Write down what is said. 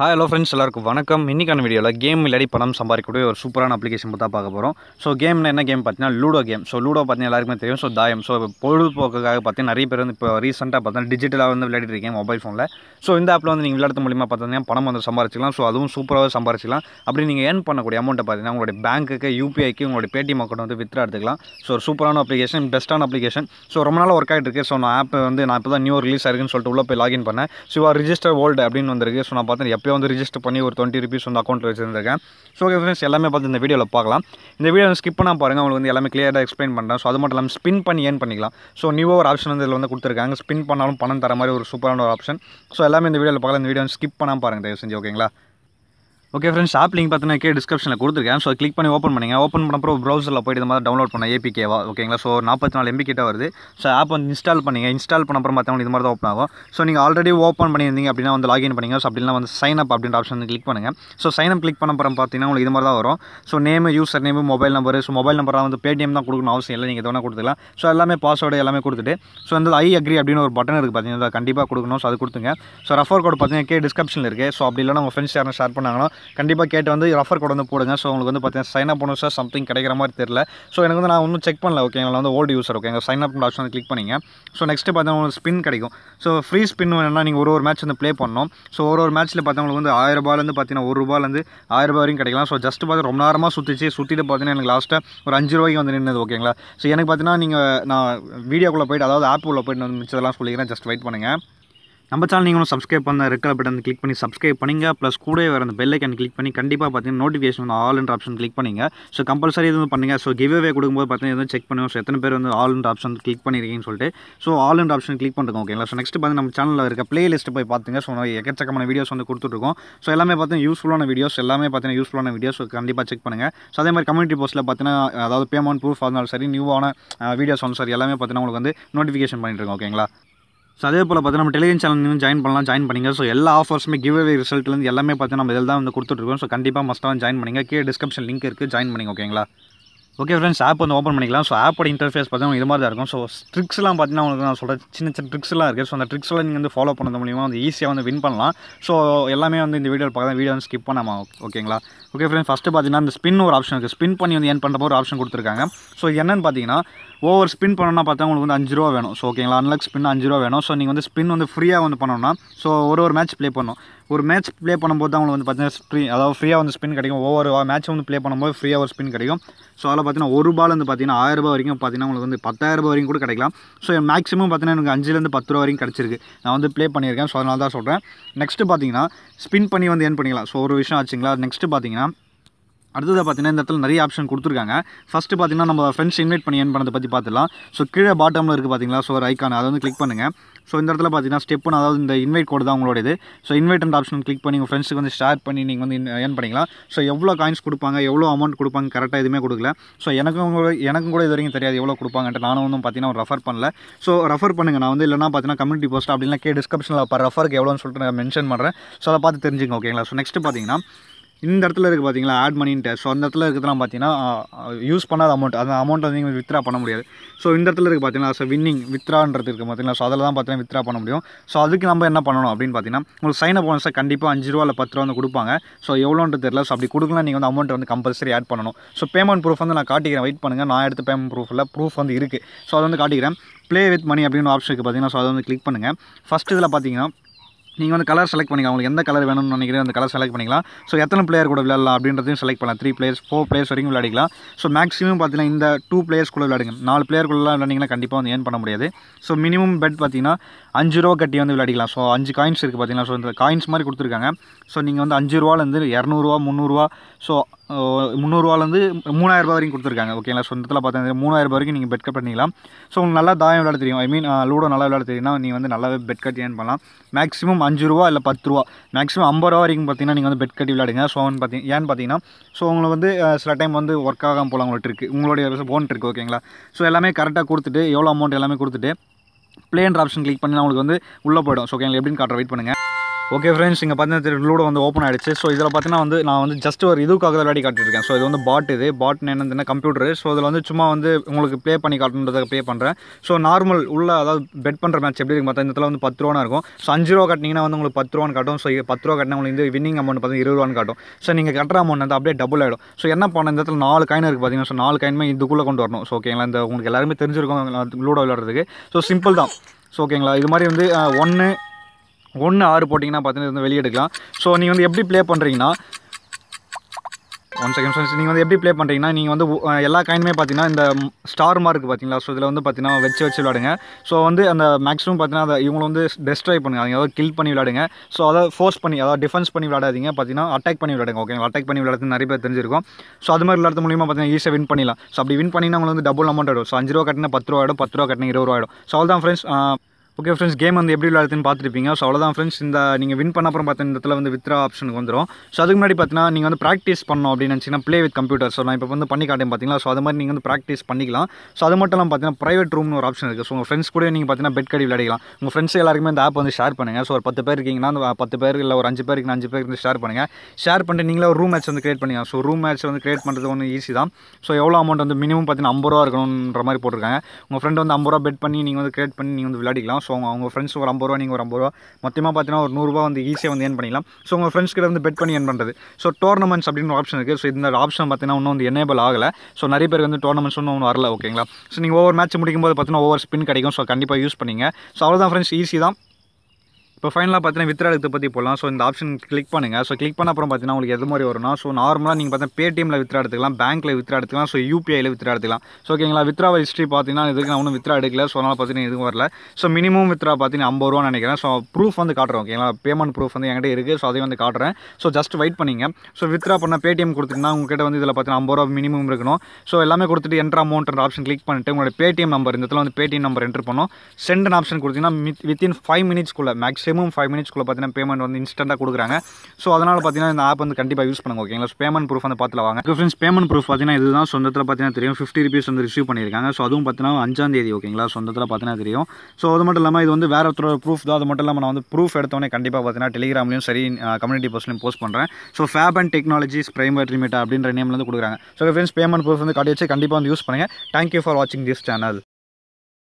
hi hello friends எல்லாருக்கும் வணக்கம் இன்றைக்கான வீடியோவில் கேம் விளையாடி பணம் சம்பாதிக்கக்கூடிய ஒரு சூப்பரான அப்ளிகேஷன் பார்த்தா பார்க்க போகிறோம் ஸோ கேம்னா என்ன கேம் பார்த்தீங்கன்னா லூடோ கேம் ஸோ லூடோ பார்த்தீங்கன்னா எல்லாருக்குமே தெரியும் ஸோ தாயம் ஸோ பொழுதுபோக்குக்காக பார்த்தீங்கன்னா நிறைய பேர் வந்து இப்போ ரீசெண்டாக பார்த்தீங்கன்னா டிஜிட்டலாக வந்து விளையாடிட்டு இருக்கேன் மொபைல் ஃபோனில் ஸோ இந்த ஆப்பில் வந்து நீங்கள் விளையாடுறது மூலியமாக பார்த்தீங்கன்னா பணம் வந்து சம்பாரிச்சிக்கலாம் ஸோ அதுவும் சூப்பராக சம்பாரிச்சிக்கலாம் அப்படி நீங்கள் ஏர்ன் பண்ணக்கூடிய அமௌண்ட்டை பார்த்தீங்கன்னா உங்களுடைய பேங்க்குக்கு யூபிஐக்கு உங்களுடைய பேடிஎம் அக்கௌண்ட் வந்து வித்ரா எடுத்துக்கலாம் ஸோ ஒரு சூப்பரான அப்ளிகேஷன் பெஸ்ட்டான அப்ளிகேஷன் ஸோ ரொம்ப நாள் ஒர்க் ஆகிட்டு இருக்கு ஸோ நான் ஆப் வந்து நான் இப்போ தான் நியூ ரிலீஸ் ஆயிருக்குன்னு சொல்லிட்டு உள்ளே போய் லாகின் பண்ணேன் ஸோ ரிஜிஸ்டர் ஓல்டு அப்படின்னு வந்திருக்கு ஸோ நான் பார்த்தேன் எப்போ ஃபோன்பே வந்து ரிஜிஸ்டர் பண்ணி ஒரு டுவெண்ட்டி ருபீஸ் வந்து அக்கௌண்ட்டில் வச்சுருந்துருக்கேன் ஸோ ஓகே ஃப்ரெண்ட்ஸ் எல்லாமே பார்த்து இந்த வீடியோவில் பார்க்கலாம் இந்த வீடியோ ஸ்கிப் பண்ணால் பாருங்கள் உங்களுக்கு வந்து எல்லாமே கிளியராக எக்ஸ்பிளைன் பண்ணுறேன் ஸோ அது மட்டும் இல்லாமல் ஸ்பின் பண்ணி ஏன் பண்ணிக்கலாம் ஸோ நியூ ஒரு ஆப்ஷன் வந்து இதில் வந்து கொடுத்துருக்காங்க ஸ்பின் பண்ணாலும் பணம் தர மாதிரி ஒரு சூப்பரான ஒரு ஆப்ஷன் ஸோ எல்லாமே இந்த வீடியோவில் பார்க்கலாம் இந்த வீடியோ ஸ்கிப் பண்ணால் பாருங்கள் தயவு செஞ்சு ஓகேங்களா ஓகே ஃப்ரெண்ட்ஸ் ஆப் லிங்க் பார்த்தீங்கன்னா கே டிஸ்கிரிப்ஷனில் கொடுத்துருக்கேன் ஸோ கிளிக் பண்ணி ஓப்பன் பண்ணுங்கள் ஓப்பன் பண்ண அப்புறம் ப்ரௌசரில் போய்ட்டு இந்த மாதிரி டவுன்லோட் பண்ண ஏபிகேவா ஓகேங்களா ஸோ நாற்பத்தி நாலு எம்பி கிட்ட வருது ஸோ ஆப் வந்து இன்ஸ்டால் பண்ணுங்கள் இன்ஸ்டால் பண்ண அப்புறம் பார்த்தீங்கன்னா இது மாதிரி தான் ஓப்பன் ஆகும் ஸோ நீங்கள் ஆல்ரெடி ஓப்பன் பண்ணியிருந்தீங்க அப்படின்னா வந்து லாகின் பண்ணிங்க ஸோ அப்படிலாம் வந்து சைன் அப் அப்படின்ற ஆப்ஷன் வந்து கிளிக் பண்ணுங்கள் ஸோ சைன் அப் கிளிக் பண்ண அப்புறம் பார்த்தீங்கன்னா உங்களுக்கு இது மாதிரி தான் வரும் so name user name mobile number so mobile நம்பர்லாம் வந்து பேடிஎம் தான் கொடுக்கணும் அவசியம் இல்லை நீங்கள் எதனா கொடுத்துக்கலாம் ஸோ எல்லாமே பாஸ்வேர்டு எல்லாமே கொடுத்துட்டு ஸோ வந்து ஐ அக்ரி அப்படின்னு ஒரு பட்டன் இருக்குது பார்த்தீங்கன்னா கண்டிப்பாக கொடுக்கணும் ஸோ அது கொடுத்துங்க ஸோ ரெஃபர் கோட் பார்த்தீங்கன்னா கே டிஸ்கிரிப்ஷனில் இருக்குது ஸோ அப்படி இல்லைனா உங்கள் ஃப்ரெண்ட்ஸ் யாரும் ஷேர் பண்ணாங்கன்னா கண்டிப்பாக கேட்டு வந்து ரெஃபர் கூட வந்து போடுங்க ஸோ உங்களுக்கு வந்து பார்த்தீங்கன்னா சைன் அப் பண்ணுவோம் சார் சம்திங் கிடைக்கிற மாதிரி தெரியல ஸோ எனக்கு வந்து நான் ஒன்றும் செக் பண்ணல ஓகே எங்களை வந்து old user okay sign up option click பண்ணிங்க ஸோ நெக்ஸ்ட்டு பார்த்தீங்கன்னா உங்களுக்கு ஸ்பின் கிடைக்கும் ஸோ ஃப்ரீ ஸ்பின் வேணும்னா நீங்கள் ஒரு ஒரு மேட்ச் வந்து ப்ளே பண்ணணும் ஸோ ஒரு ஒரு மேட்ச்சில் பார்த்தவங்களுக்கு வந்து ஆயிரம் ரூபாயிலேருந்து பார்த்தீங்கன்னா ஒரு ரூபாலேருந்து ஆயிரம் ரூபாய் வரைக்கும் கிடைக்கலாம் ஸோ ஜஸ்ட் பார்த்து ரொம்ப நேரமாக சுற்றிச்சு சுற்றிட்டு பார்த்தீங்கன்னா எனக்கு லாஸ்ட்டாக ஒரு அஞ்சு ரூபாய்க்கு வந்து நின்றுது ஓகேங்களா ஸோ எனக்கு பார்த்தீங்கன்னா நீங்கள் நான் வீடியோக்குள்ளே போய்ட்டு அதாவது ஆப் உள்ள போய்ட்டு வந்து மிச்சதெல்லாம் சொல்லிக்கிறேன் ஜஸ்ட் வெயிட் பண்ணுங்கள் நம்ம சேனல் நீங்களும் சப்ஸ்கிரைப் பண்ண ரெக்கல பட்டன் கிளிக் பண்ணி சப்ஸ்கிரைப் பண்ணிங்க ப்ளஸ் கூட வேறு அந்த பெல் ஐக்கன் கிளிக் பண்ணி கண்டிப்பாக பார்த்தீங்கன்னா நோட்டிஃபிகேஷன் வந்து ஆல் ஆப்ஷன் கிளிக் பண்ணிங்க ஸோ கம்பல்சரி இது வந்து பண்ணுங்கள் ஸோ கிவ் அவே கொடுக்கும்போது பார்த்தீங்கன்னா எதுவும் செக் பண்ணுவோம் ஸோ எத்தனை பேர் வந்து ஆல் என்ற ஆப்ஷன் கிளிக் பண்ணியிருக்கீங்கன்னு சொல்லிட்டு ஸோ ஆல் என்ற ஆப்ஷன் கிளிக் பண்ணுறோம் ஓகேங்களா ஸோ நெக்ஸ்ட் பார்த்து நம்ம சேனலில் இருக்க பிளேலிஸ்ட்டு போய் பார்த்துங்க ஸோ எக்கச்சக்கமான வீடியோஸ் வந்து கொடுத்துட்ருக்கோம் ஸோ எல்லாமே பார்த்தீங்கன்னா யூஸ்ஃபுல்லான வீடியோஸ் எல்லாமே பார்த்தீங்கன்னா யூஸ்ஃபுல்லான வீடியோஸ் கண்டிப்பாக செக் பண்ணுங்கள் ஸோ அதே மாதிரி கம்யூனிட்டி போஸ்ட்டில் பார்த்தீங்கன்னா அதாவது பேமெண்ட் ப்ரூஃப் ஆனாலும் சரி நியூவான வீடியோஸ் வந்து சரி எல்லாமே பார்த்தீங்கன்னா உங்களுக்கு வந்து நோட்டிஃபிகேஷன் பண்ணிட்டுருக்கோம் ஓகேங்களா ஸோ அதே போல் பார்த்தீங்கன்னா நம்ம டெலிகிராம் சேனல் ஜாயின் பண்ணலாம் ஜாயின் பண்ணிங்க ஸோ எல்லா ஆஃபர்ஸுமே கிவ் அவே ரிசல்ட்லேருந்து எல்லாமே பார்த்து நம்ம இதில் தான் வந்து கொடுத்துட்ருக்கோம் ஸோ கண்டிப்பாக மஸ்ட்டாக ஜாயின் பண்ணிங்க கீழே டிஸ்கிரிப்ஷன் லிங்க் இருக்குது ஜாயின் பண்ணிங்க ஓகேங்களா ஓகே ஃப்ரெண்ட்ஸ் ஆப் வந்து ஓப்பன் பண்ணிக்கலாம் ஸோ ஆப்போட இன்டர்ஃபேஸ் பார்த்தீங்கன்னா இது மாதிரி தான் இருக்கும் ஸோ ட்ரிக்ஸ்லாம் பார்த்தீங்கன்னா உங்களுக்கு நான் சொல்கிற சின்ன சின்ன ட்ரிக்ஸ்லாம் இருக்குது ஸோ அந்த ட்ரிக்ஸ்லாம் நீங்கள் வந்து ஃபாலோ பண்ண மூலிமா வந்து ஈஸியாக வந்து வின் பண்ணலாம் ஸோ எல்லாமே வந்து இந்த வீடியோ பார்க்க வீடியோ வந்து ஸ்கிப் பண்ணாமல் ஓகேங்களா ஓகே ஃப்ரெண்ட்ஸ் ஃபஸ்ட்டு பார்த்தீங்கன்னா இந்த ஸ்பின் ஒரு ஆப்ஷன் இருக்குது ஸ்பின் பண்ணி வந்து என் பண்ணுற ஒரு ஆப்ஷன் கொடுத்துருக்காங்க ஸோ என்னென்னு பார்த்தீங்கன்னா ஓவர் ஸ்பின் பண்ணணும்னா பார்த்தா உங்களுக்கு வந்து அஞ்சு ரூபா வேணும் ஸோ ஓகேங்களா அன்லக் ஸ்பின் அஞ்சு ரூபா வேணும் ஸோ நீங்கள் வந்து ஸ்பின் வந்து ஃப்ரீயாக வந்து பண்ணணும்னா ஸோ ஒரு ஒரு மேட்ச் ப்ளே பண்ணும் ஒரு மேட்ச் ப்ளே பண்ணும்போது தான் உங்களுக்கு வந்து பார்த்தீங்கன்னா ஃப்ரீ அதாவது ஃப்ரீயாக வந்து ஸ்பின் கிடைக்கும் ஒவ்வொரு மேட்ச் வந்து ப்ளே பண்ணும்போது ஃப்ரீயாக ஒரு ஸ்பின் கிடைக்கும் ஸோ அதில் பார்த்தீங்கன்னா ஒரு பால் வந்து பார்த்தீங்கன்னா ஆயிரரூபா வரைக்கும் பார்த்தீங்கன்னா உங்களுக்கு வந்து பத்தாயிரரூபா வரைக்கும் கூட கிடைக்கலாம் ஸோ மேக்ஸிமம் பார்த்தீங்கன்னா எனக்கு அஞ்சுலேருந்து பத்து ரூபா வரைக்கும் கிடச்சிருக்கு நான் வந்து ப்ளே பண்ணியிருக்கேன் ஸோ அதனால தான் சொல்கிறேன் நெக்ஸ்ட்டு பார்த்தீங்கன்னா ஸ்பின் பண்ணி வந்து என் பண்ணிக்கலாம் ஸோ ஒரு விஷயம் ஆச்சுங்களா நெக்ஸ்ட்டு பார்த்தீங்கன்னா அடுத்ததாக பார்த்தீங்கன்னா இந்த இடத்துல நிறைய ஆப்ஷன் கொடுத்துருக்காங்க ஃபஸ்ட்டு பார்த்தீங்கன்னா நம்ம ஃப்ரெண்ட்ஸ் இன்வைட் பண்ணி என் பண்ணதை பற்றி பார்த்துலாம் ஸோ கீழே பாட்டமில் இருக்குது பார்த்தீங்களா ஸோ ஒரு ஐக்கான் அதை வந்து கிளிக் பண்ணுங்கள் ஸோ இந்த இடத்துல பார்த்தீங்கன்னா ஸ்டெப்னு அதாவது இந்த இன்வைட் கோடு தான் உங்களோடது ஸோ ஸோ இன்வைட்ன்ற ஆப்ஷன் கிளிக் பண்ணி உங்கள் ஃப்ரெண்ட்ஸுக்கு வந்து ஷேர் பண்ணி நீங்கள் வந்து ஏர்ன் பண்ணிக்கலாம் ஸோ எவ்வளோ காயின்ஸ் கொடுப்பாங்க எவ்வளோ அமௌண்ட் கொடுப்பாங்க கரெக்டாக எதுவுமே கொடுக்கல ஸோ எனக்கும் கூட எனக்கும் கூட இது வரைக்கும் தெரியாது எவ்வளோ கொடுப்பாங்கன்ட்டு நானும் வந்து பார்த்தீங்கன்னா ரெஃபர் பண்ணல ஸோ ரெஃபர் பண்ணுங்கள் நான் வந்து இல்லைன்னா பார்த்தீங்கன்னா கம்யூனிட்டி போஸ்ட் அப்படின்னா கே டிஸ்கிரிப்ஷனில் பர் ரெஃபருக்கு எவ்வளோன்னு சொல்லிட்டு நான் மென்ஷன் பண்ணுறேன் ஸோ அதை பார்த்து தெரிஞ்சுங்க ஓகேங்களா ஸோ நெக்ஸ்ட்டு பார்த்தீங்கன்னா இந்த இடத்துல இருக்குது பார்த்தீங்களா ஆட் மணின்ட்டு ஸோ அந்த இடத்துல இருக்கிறதுலாம் பார்த்தீங்கன்னா யூஸ் பண்ணாத அமௌண்ட் அந்த அமௌண்ட் வந்து நீங்கள் வித்ரா பண்ண முடியாது ஸோ இந்த இடத்துல இருக்குது பார்த்தீங்கன்னா ஸோ வின்னிங் வித்ரான்றது இருக்குது பார்த்தீங்களா ஸோ அதில் தான் பார்த்தீங்கன்னா வித்ரா பண்ண முடியும் ஸோ அதுக்கு நம்ம என்ன பண்ணணும் அப்படின்னு பார்த்தீங்கன்னா உங்களுக்கு சைன் அப் கண்டிப்பாக அஞ்சு ரூபா இல்லை பத்து ரூபா வந்து கொடுப்பாங்க ஸோ எவ்வளோன்ட்டு தெரியல ஸோ அப்படி கொடுக்கலாம் நீங்கள் வந்து அமௌண்ட் வந்து கம்பல்சரி ஆட் பண்ணணும் ஸோ பேமெண்ட் ப்ரூஃப் வந்து நான் காட்டிக்கிறேன் வெயிட் பண்ணுங்கள் நான் எடுத்த பேமெண்ட் ப்ரூஃபில் ப்ரூஃப் வந்து இருக்குது ஸோ அதை வந்து காட்டிக்கிறேன் ப்ளே வித் மணி அப்படின்னு ஆப்ஷன் இருக்குது பார்த்தீங்கன்னா ஸோ அதை வந்து கிளிக் பண்ணுங்கள் ஃபஸ்ட்டு இதில் பார்த்தீங்கன்னா நீங்கள் வந்து கலர் செலக்ட் பண்ணிக்கலாம் உங்களுக்கு எந்த கலர் வேணும்னு நினைக்கிறீங்க அந்த கலர் செலக்ட் பண்ணிக்கலாம் ஸோ எத்தனை பிளேயர் கூட விளையாடலாம் அப்படின்றதையும் செலக்ட் பண்ணலாம் த்ரீ பிளேயர்ஸ் ஃபோர் பிளேயர்ஸ் வரைக்கும் விளையாடிக்கலாம் ஸோ மேக்ஸிமம் பார்த்தீங்கன்னா இந்த டூ பிளேயர்ஸ் கூட விளையாடுங்க நாலு பிளேயர் கூட விளையாண்டிங்கன்னா கண்டிப்பாக வந்து ஏன் பண்ண முடியாது ஸோ மினிமம் பெட் பார்த்தீங்கன்னா அஞ்சு ரூபா கட்டி வந்து விளையாடிக்கலாம் ஸோ அஞ்சு காயின்ஸ் இருக்குது பார்த்தீங்கன்னா ஸோ இந்த காயின்ஸ் மாதிரி கொடுத்துருக்காங்க ஸோ நீங்கள் வந்து அஞ்சு ரூபாலேருந்து இரநூறுவா முந்நூறுரூவா ஸோ முந்நூறுவாலேருந்து மூணாயிரரூபா வரைக்கும் கொடுத்துருக்காங்க ஓகேங்களா சொந்தத்தில் மூணாயிரம் ரூபா வரைக்கும் நீங்கள் பெட் கட் பண்ணிக்கலாம் ஸோ உங்களுக்கு நல்லா தாயம் விளையாட தெரியும் ஐ மீன் லூடோ நல்லா விளையாட தெரியும்னா நீங்கள் வந்து நல்லாவே பெட் கட்டி ஏன் பண்ணலாம் மேக்ஸிமம் அஞ்சு ரூபா இல்லை பத்து ரூபா மேக்ஸிமம் ஐம்பது ரூபா வரைக்கும் பார்த்தீங்கன்னா நீங்கள் வந்து பெட் கட்டி விளையாடுங்க ஸோ வந்து பார்த்தீங்க ஏன்னு பார்த்தீங்கன்னா ஸோ உங்களுக்கு வந்து சில டைம் வந்து ஒர்க் ஆகாமல் போகலாம் உங்களுக்கு இருக்குது உங்களுடைய போன் இருக்குது ஓகேங்களா ஸோ எல்லாமே கரெக்டாக கொடுத்துட்டு எவ்வளோ அமௌண்ட் எல்லாமே கொடுத்துட்டு பிளேன்ற ஆப்ஷன் கிளிக் பண்ணி உங்களுக்கு வந்து உள்ளே போயிடும் ஸோ ஓகேங்களா எப்படின்னு காட்டுற வெயிட் பண்ணுங்கள் ஓகே ஃப்ரெண்ட்ஸ் இங்கே பார்த்தீங்கன்னா லூடோ வந்து ஓப்பன் ஆகிடுச்சு ஸோ இதில் பார்த்தீங்கன்னா வந்து நான் வந்து ஜஸ்ட் ஒரு இதுக்காக விளையாடி காட்டிருக்கேன் ஸோ இது வந்து பாட் இது பாட் என்ன கம்ப்யூட்டர் ஸோ இதில் வந்து சும்மா வந்து உங்களுக்கு ப்ளே பண்ணி காட்டணுன்றதுக்கு ப்ளே பண்ணுறேன் ஸோ நார்மல் உள்ள அதாவது பெட் பண்ணுற மேட்ச் எப்படி இருக்கு பார்த்தா இந்த இடத்துல வந்து பத்து ரூபா இருக்கும் ஸோ அஞ்சு ரூபா கட்டினீங்கன்னா வந்து உங்களுக்கு பத்து ரூபான்னு காட்டும் ஸோ பத்து ரூபா கட்டினா உங்களுக்கு வந்து வின்னிங் அமௌண்ட் பார்த்து இருபது ரூபான்னு காட்டும் ஸோ நீங்கள் கட்டுற அமௌண்ட் வந்து அப்படியே டபுள் ஆகிடும் ஸோ என்ன பண்ண இந்த இடத்துல நாலு காயின் இருக்குது பார்த்தீங்கன்னா ஸோ நாலு காயினுமே இதுக்குள்ளே கொண்டு வரணும் ஸோ ஓகேங்களா இந்த உங்களுக்கு எல்லாருமே தெரிஞ்சிருக்கும் லூடோ விளையாடுறதுக்கு ஸோ சிம்பிள் தான் ஸோ ஓகேங்களா இது மாதிரி வந்து ஒன்று ஒன்று ஆறு போட்டிங்கன்னா பார்த்தீங்கன்னா வெளியே எடுக்கலாம் ஸோ நீங்கள் வந்து எப்படி ப்ளே பண்ணுறீங்கன்னா ஒன் செகண்ட் ஃப்ரெண்ட்ஸ் நீங்கள் வந்து எப்படி ப்ளே பண்ணுறீங்கன்னா நீங்கள் வந்து எல்லா காயினுமே பார்த்தீங்கன்னா இந்த ஸ்டார் மார்க் பார்த்தீங்களா ஸோ இதில் வந்து பார்த்தீங்கன்னா வச்சு வச்சு விளாடுங்க ஸோ வந்து அந்த மேக்ஸிமம் பார்த்தீங்கன்னா அதை இவங்களை வந்து டெஸ்ட்ராய் பண்ணுங்க அவங்க அதாவது கில் பண்ணி விளாடுங்க ஸோ அதை ஃபோர்ஸ் பண்ணி அதாவது டிஃபென்ஸ் பண்ணி விளாடாதீங்க பார்த்தீங்கன்னா அட்டாக் பண்ணி விளாடுங்க ஓகே அட்டாக் பண்ணி விளாடுறது நிறைய பேர் தெரிஞ்சிருக்கும் ஸோ அது மாதிரி விளாடுறது மூலியமாக பார்த்தீங்கன்னா ஈஸியாக வின் பண்ணிடலாம் ஸோ அப்படி வின் பண்ணிங்கன்னா உங்களுக்கு வந்து டபுள் அமௌண்ட் ஆகிடும் ஸோ அஞ்சு ரூபா கட்டினா பத்து ரூபா ஆகிடும் பத்து ரூபா கட்டினா இருபது ரூபா ஆகிடும் ஸோ அவ்வளோதான் ஃப்ரெண்ட்ஸ் ஓகே ஃப்ரெண்ட்ஸ் கேம் வந்து எப்படி விளையாடுதுன்னு பார்த்துருப்பீங்க ஸோ அவ்வளோதான் ஃப்ரெண்ட்ஸ் இந்த நீங்கள் வின் பண்ண அப்புறம் பார்த்தீங்கன்னா இடத்துல வந்து வித்ரா ஆப்ஷனுக்கு வந்துடும் ஸோ அதுக்கு முன்னாடி பார்த்தீங்கன்னா நீங்கள் வந்து ப்ராக்டிஸ் பண்ணோம் அப்படின்னு நினச்சிங்கன்னா ப்ளே வித் கம்ப்யூட்டர் ஸோ நான் இப்போ வந்து பண்ணி காட்டேன் பார்த்தீங்களா ஸோ அது மாதிரி நீங்கள் வந்து ப்ராக்டிஸ் பண்ணிக்கலாம் ஸோ அது மட்டும் இல்லாமல் பார்த்தீங்கன்னா ப்ரைவேட் ரூம்னு ஒரு ஆப்ஷன் இருக்குது ஸோ உங்கள் ஃப்ரெண்ட்ஸ் கூட நீங்கள் பார்த்தீங்கன்னா பெட் கடி விளையாடலாம் உங்கள் ஃப்ரெண்ட்ஸ் எல்லாருமே அந்த ஆப் வந்து ஷேர் பண்ணுங்கள் ஸோ ஒரு பத்து பேர் இருக்கீங்கன்னா அந்த பத்து பேர் இல்லை ஒரு அஞ்சு பேருக்கு அஞ்சு பேர் வந்து ஷேர் பண்ணுங்கள் ஷேர் பண்ணிட்டு நீங்களே ஒரு ரூம் மேட்ச் வந்து கிரியேட் பண்ணிக்கலாம் ஸோ ரூம் மேட்ச் வந்து கிரியேட் பண்ணுறது ஒன்று ஈஸி தான் ஸோ எவ்வளோ அமௌண்ட் வந்து மினிமம் பார்த்தீங்கன்னா ஐம்பது ரூபா இருக்கணுன்ற மாதிரி போட்டிருக்காங்க உங்கள் ஃப்ரெண்ட் வந்து ஐம்பது ரூபா பெட் பண்ணி நீங்கள் வந்து கிரியேட் பண்ணி நீங்கள் வந்து விளையாடிக்கலாம் ஸோ அவங்க அவங்க ஃப்ரெண்ட்ஸ் ஒரு ஐம்பது ரூபா நீங்கள் ஒரு ஐம்பது ரூபா மொத்தமாக பார்த்தீங்கன்னா ஒரு நூறுரூவா வந்து ஈஸியாக வந்து ஏன் பண்ணலாம் ஸோ உங்கள் ஃப்ரெண்ட்ஸ் கிட்ட வந்து பெட் பண்ணி ஏன் பண்ணுறது ஸோ டோர்னமெண்ட்ஸ் அப்படின்னு ஒரு ஆப்ஷன் இருக்குது ஸோ இந்த ஆப்ஷன் பார்த்தீங்கன்னா இன்னும் வந்து எனேபிள் ஆகலை ஸோ நிறைய பேர் வந்து டோர்னமெண்ட்ஸ் ஒன்றும் ஒன்று வரல ஓகேங்களா ஸோ நீங்கள் ஒவ்வொரு மேட்ச் முடிக்கும் போது பார்த்தீங்கன்னா ஒவ்வொரு ஸ்பின் கிடைக்கும் ஸோ கண்டிப்பாக யூஸ் பண்ணிங்க ஸோ அவ்வளோதான் ஃப்ரெண்ட்ஸ் ஈஸி தான் இப்போ ஃபைனலாக பார்த்தீங்கன்னா எடுத்து பற்றி போகலாம் ஸோ இந்த ஆப்ஷன் கிளிக் பண்ணுங்கள் ஸோ கிளிக் பண்ண அப்புறம் பார்த்தீங்கன்னா உங்களுக்கு எது மாதிரி வரும்னா ஸோ நார்மலாக நீங்கள் பார்த்தீங்கன்னா பேடிஎம்மில் வித்ரா எடுத்துக்கலாம் பேங்க்கில் வித்ரா எடுத்துக்கலாம் ஸோ யூபிஐயில் வித்ரா எடுத்துக்கலாம் ஸோ ஓகேங்களா வித்ரா ஹிஸ்ட்ரி பார்த்தீங்கன்னா இதுக்கு நான் ஒன்றும் வித்ரா எடுக்கல ஸோ அதனால் பார்த்தீங்கன்னா எதுவும் வரல ஸோ மினிமம் வித்ரா பார்த்தீங்கன்னா ஐம்பது நினைக்கிறேன் ஸோ ப்ரூஃப் வந்து காட்டுறோம் ஓகேங்களா பேமெண்ட் ப்ரூஃப் வந்து என்கிட்ட இருக்குது ஸோ அதையும் வந்து காட்டுறேன் ஸோ ஜஸ்ட் வெயிட் பண்ணிங்க ஸோ வித்ரா பண்ண பேடிஎம் கொடுத்துட்டுனா உங்ககிட்ட வந்து இதில் பார்த்தீங்கன்னா ஐம்பது ரூபா மினிமம் இருக்கணும் ஸோ எல்லாமே கொடுத்துட்டு என்ற அமௌண்ட்ன்ற ஆப்ஷன் கிளிக் பண்ணிட்டு உங்களோட பேடிஎம் நம்பர் இந்த இடத்துல வந்து பேடிஎம் நம்பர் என்ட்ரு பண்ணோம் சென்ட் ஆப்ஷன் கொடுத்தீங்கன்னா வித்தின் ஃபைவ் மினிட்ஸ்க்குள்ளே மேக்ஸ் மேக்ஸிமம் ஃபைவ் மினிட்ஸ்க்குள்ளே பார்த்தீங்கன்னா பேமெண்ட் வந்து இன்ஸ்டண்ட்டாக கொடுக்குறாங்க ஸோ அதனால் பார்த்தீங்கன்னா இந்த ஆப் வந்து கண்டிப்பாக யூஸ் பண்ணுங்க ஓகேங்களா பேமெண்ட் ப்ரூஃப் வந்து பார்த்துல வாங்க ஃப்ரெண்ட்ஸ் பேமெண்ட் ப்ரூஃப் பார்த்தீங்கன்னா இதுதான் சொந்தத்தில் பார்த்தீங்கன்னா தெரியும் ஃபிஃப்டி ருபீஸ் வந்து ரிசீவ் பண்ணியிருக்காங்க ஸோ அதுவும் பார்த்தீங்கன்னா அஞ்சாம் தேதி ஓகேங்களா சொந்தத்தில் பார்த்தீங்கன்னா தெரியும் ஸோ அது மட்டும் இல்லாமல் இது வந்து வேறு ஒருத்தரோட ப்ரூஃப் தான் அது மட்டும் இல்லாமல் நான் வந்து ப்ரூஃப் எடுத்தோடனே கண்டிப்பாக பார்த்தீங்கன்னா டெலிகிராம்லையும் சரி கம்யூனிட்டி போஸ்ட்லையும் போஸ்ட் பண்ணுறேன் so fab and technologies primary லிமிட்டா அப்படின்ற நேம்லேருந்து கொடுக்குறாங்க ஸோ ஃப்ரெண்ட்ஸ் பேமெண்ட் ப்ரூஃப் வந்து காட்டி வச்சு கண்டிப்பாக வந்து யூஸ் பண்ணுங்கள் தேங்க்யூ ஃபார் வாட்சிங் திஸ் சேனல்